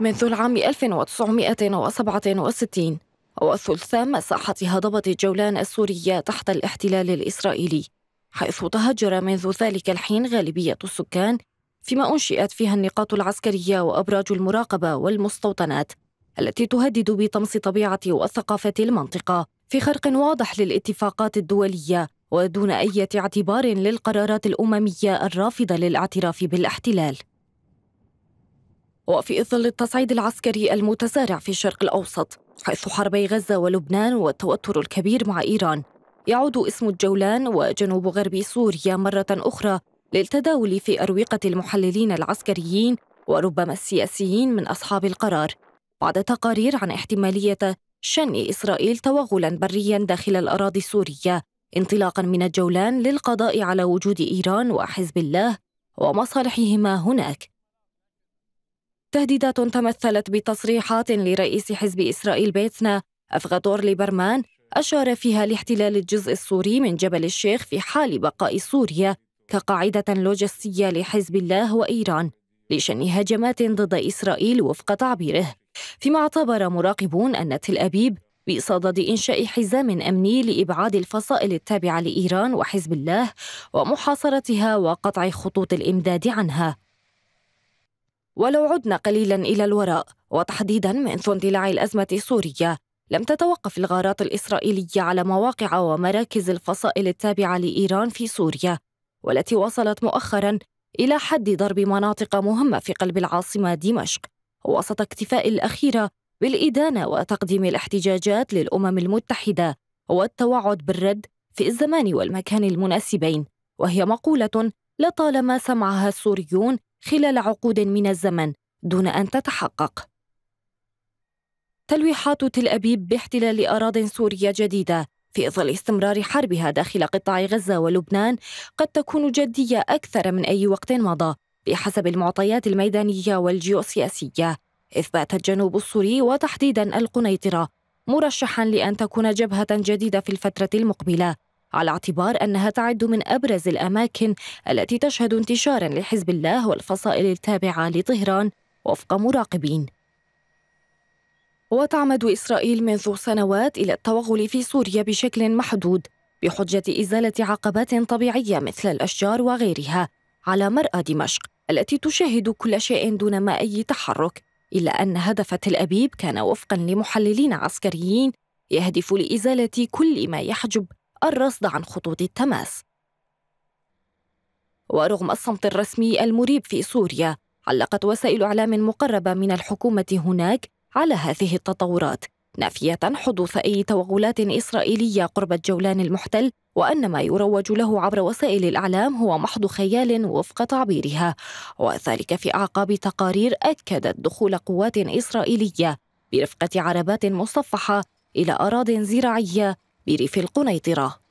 منذ العام 1967 والثلث مساحة هضبة جولان السورية تحت الاحتلال الإسرائيلي حيث تهجر منذ ذلك الحين غالبية السكان فيما أنشئت فيها النقاط العسكرية وأبراج المراقبة والمستوطنات التي تهدد بطمس طبيعة وثقافة المنطقة في خرق واضح للاتفاقات الدولية ودون أي اعتبار للقرارات الأممية الرافضة للاعتراف بالاحتلال وفي ظل التصعيد العسكري المتسارع في الشرق الأوسط حيث حربي غزة ولبنان والتوتر الكبير مع إيران يعود اسم الجولان وجنوب غرب سوريا مرة أخرى للتداول في أروقة المحللين العسكريين وربما السياسيين من أصحاب القرار بعد تقارير عن احتمالية شن إسرائيل توغلا بريا داخل الأراضي السورية انطلاقا من الجولان للقضاء على وجود إيران وحزب الله ومصالحهما هناك تهديدات تمثلت بتصريحات لرئيس حزب إسرائيل بيتنا أفغادور ليبرمان أشار فيها لاحتلال الجزء السوري من جبل الشيخ في حال بقاء سوريا كقاعدة لوجستية لحزب الله وإيران لشن هجمات ضد إسرائيل وفق تعبيره فيما اعتبر مراقبون أن تل أبيب بصدد إنشاء حزام أمني لإبعاد الفصائل التابعة لإيران وحزب الله ومحاصرتها وقطع خطوط الإمداد عنها ولو عدنا قليلا إلى الوراء وتحديدا منذ اندلاع الأزمة السورية لم تتوقف الغارات الإسرائيلية على مواقع ومراكز الفصائل التابعة لإيران في سوريا والتي وصلت مؤخرا إلى حد ضرب مناطق مهمة في قلب العاصمة دمشق وسط اكتفاء الأخيرة بالإدانة وتقديم الاحتجاجات للأمم المتحدة والتوعد بالرد في الزمان والمكان المناسبين وهي مقولة لطالما سمعها السوريون خلال عقود من الزمن دون أن تتحقق. تلويحات تل أبيب باحتلال أراضٍ سورية جديدة في ظل استمرار حربها داخل قطاع غزة ولبنان قد تكون جدية أكثر من أي وقت مضى بحسب المعطيات الميدانية والجيوسياسية إذ بات الجنوب السوري وتحديدا القنيطرة مرشحا لأن تكون جبهة جديدة في الفترة المقبلة على اعتبار أنها تعد من أبرز الأماكن التي تشهد انتشارا لحزب الله والفصائل التابعة لطهران وفق مراقبين وتعمد إسرائيل منذ سنوات إلى التوغل في سوريا بشكل محدود بحجة إزالة عقبات طبيعية مثل الأشجار وغيرها على مرأى دمشق التي تشاهد كل شيء دون ما أي تحرك إلا أن هدف تل أبيب كان وفقا لمحللين عسكريين يهدف لإزالة كل ما يحجب الرصد عن خطوط التماس ورغم الصمت الرسمي المريب في سوريا علقت وسائل اعلام مقربه من الحكومه هناك على هذه التطورات نافيه حدوث اي توغلات اسرائيليه قرب الجولان المحتل وان ما يروج له عبر وسائل الاعلام هو محض خيال وفق تعبيرها وذلك في اعقاب تقارير اكدت دخول قوات اسرائيليه برفقه عربات مصفحه الى اراض زراعيه بريف القنيطره